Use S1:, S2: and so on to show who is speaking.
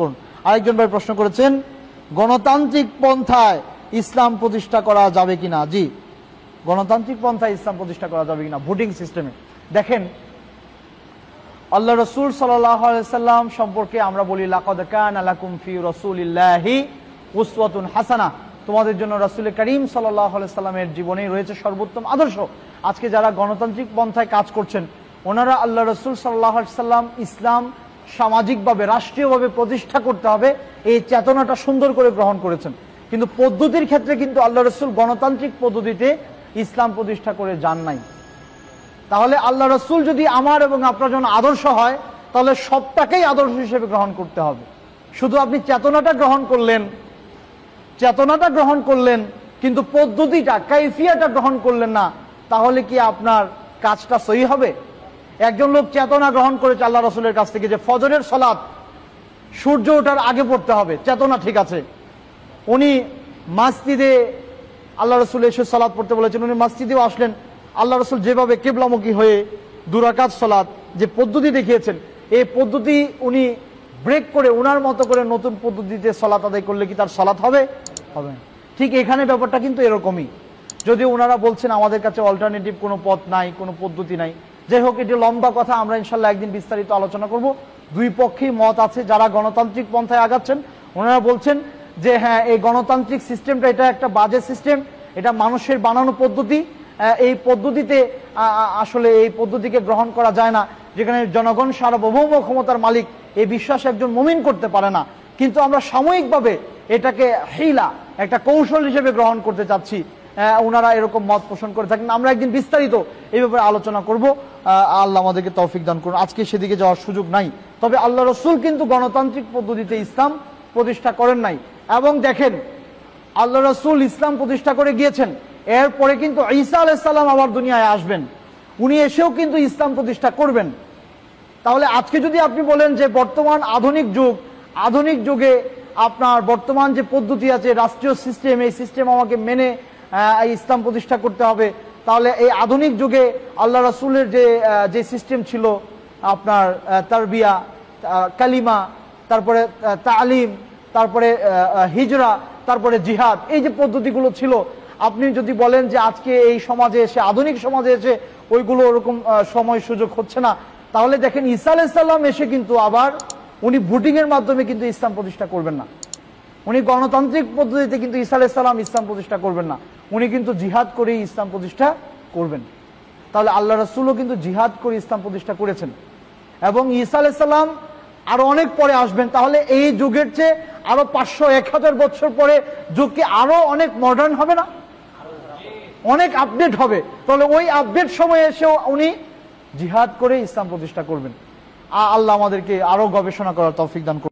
S1: করুন আরেকজন ভাই প্রশ্ন করেছেন গণতান্ত্রিক পন্থায় ইসলাম প্রতিষ্ঠা করা যাবে কিনা জি গণতান্ত্রিক পন্থায় ইসলাম প্রতিষ্ঠা করা যাবে কিনা ভোটিং সিস্টেমে দেখেন আল্লাহ রসুল সাল্লাম সম্পর্কে আমরা বলি হাসানা তোমাদের জন্য রসুল করিম সাল্লামের জীবনে রয়েছে সর্বোত্তম আদর্শ আজকে যারা গণতান্ত্রিক পন্থায় কাজ করছেন ওনারা আল্লাহ রসুল সাল্লাহ সাল্লাম ইসলাম সামাজিকভাবে রাষ্ট্রীয়ভাবে প্রতিষ্ঠা করতে হবে এই চেতনাটা সুন্দর করে গ্রহণ করেছেন কিন্তু পদ্ধতির ক্ষেত্রে কিন্তু আল্লাহ রসুল গণতান্ত্রিক পদ্ধতিতে ইসলাম প্রতিষ্ঠা করে যান নাই তাহলে আল্লাহ রসুল যদি আমার এবং আপনার জন্য আদর্শ হয় তাহলে সবটাকেই আদর্শ হিসেবে গ্রহণ করতে হবে শুধু আপনি চেতনাটা গ্রহণ করলেন চেতনাটা গ্রহণ করলেন কিন্তু পদ্ধতিটা কাইফিয়াটা গ্রহণ করলেন না তাহলে কি আপনার কাজটা সই হবে একজন লোক চেতনা গ্রহণ করেছে আল্লাহ রসুলের কাছ থেকে যে ফজরের সলাৎ সূর্য ওঠার আগে পড়তে হবে চেতনা ঠিক আছে উনি মাস্তিদে আল্লাহ রসুল এসে সলাদ পড়তে বলেছেন উনি মাস্তিদেও আসলেন আল্লাহ রসুল যেভাবে কেবলামুখী হয়ে দুরাকাত সলাদ যে পদ্ধতি দেখিয়েছেন এই পদ্ধতি উনি ব্রেক করে ওনার মতো করে নতুন পদ্ধতিতে সলাত আদায় করলে কি তার সলাত হবে হবে ঠিক এখানে ব্যাপারটা কিন্তু এরকমই যদি ওনারা বলছেন আমাদের কাছে অল্টারনেটিভ কোনো পথ নাই কোনো পদ্ধতি নাই যাই হোক এটি লম্বা কথা আমরা ইনশাল্লাহ একদিন বিস্তারিত আলোচনা করব দুই পক্ষেই মত আছে যারা গণতান্ত্রিক পন্থায় আগাচ্ছেন ওনারা বলছেন যে হ্যাঁ এই গণতান্ত্রিক সিস্টেমটা এটা একটা বাজে সিস্টেম এটা মানুষের বানানো পদ্ধতি এই পদ্ধতিতে আসলে এই পদ্ধতিকে গ্রহণ করা যায় না যেখানে জনগণ সার্বভৌম ক্ষমতার মালিক এই বিশ্বাস একজন মমিন করতে পারে না কিন্তু আমরা সাময়িকভাবে এটাকে হেলা একটা কৌশল হিসেবে গ্রহণ করতে চাচ্ছি ওনারা হ্যাঁ, এরকম মত পোষণ করে থাকেন আমরা একদিন বিস্তারিত এই ব্যাপারে আলোচনা করব আল্লাহ আমাদেরকে তৌফিক দান করুন আজকে সেদিকে যাওয়ার সুযোগ নাই তবে আল্লাহ রসুল কিন্তু গণতান্ত্রিক পদ্ধতিতে ইসলাম প্রতিষ্ঠা করেন নাই এবং দেখেন আল্লাহ রসুল ইসলাম প্রতিষ্ঠা করে গিয়েছেন এরপরে কিন্তু ঈসা আলাইসাল্লাম আবার দুনিয়ায় আসবেন উনি এসেও কিন্তু ইসলাম প্রতিষ্ঠা করবেন তাহলে আজকে যদি আপনি বলেন যে বর্তমান আধুনিক যুগ আধুনিক যুগে আপনার বর্তমান যে পদ্ধতি আছে রাষ্ট্রীয় সিস্টেম এই সিস্টেম আমাকে মেনে ইসলাম প্রতিষ্ঠা করতে হবে তাহলে এই আধুনিক যুগে আল্লাহ রাসুলের যে যে সিস্টেম ছিল আপনার তারবিয়া কালিমা তারপরে তালিম তারপরে হিজরা তারপরে জিহাদ এই যে পদ্ধতিগুলো ছিল আপনি যদি বলেন যে আজকে এই সমাজে এসে আধুনিক সমাজে এসে ওইগুলো ওরকম সময় সুযোগ হচ্ছে না তাহলে দেখেন ইসা আলাইসাল্লাম এসে কিন্তু আবার উনি ভোটিংয়ের মাধ্যমে কিন্তু ইসলাম প্রতিষ্ঠা করবেন না উনি গণতান্ত্রিক পদ্ধতিতে কিন্তু ইসা আলাইসাল্লাম ইসলাম প্রতিষ্ঠা করবেন না উনি কিন্তু জিহাদ করে ইসলাম প্রতিষ্ঠা করবেন তাহলে আল্লাহ রসুলও কিন্তু জিহাদ করে ইসলাম প্রতিষ্ঠা করেছেন এবং ইসা আলাইসাল্লাম আরো অনেক পরে আসবেন তাহলে এই যুগের চেয়ে আরো পাঁচশো এক হাজার বছর পরে যুগ কি আরো অনেক মডার্ন হবে না অনেক আপডেট হবে তাহলে ওই আপডেট সময়ে এসেও উনি জিহাদ করে ইসলাম প্রতিষ্ঠা করবেন আল্লাহ আমাদেরকে আরো গবেষণা করার তৌফিক দান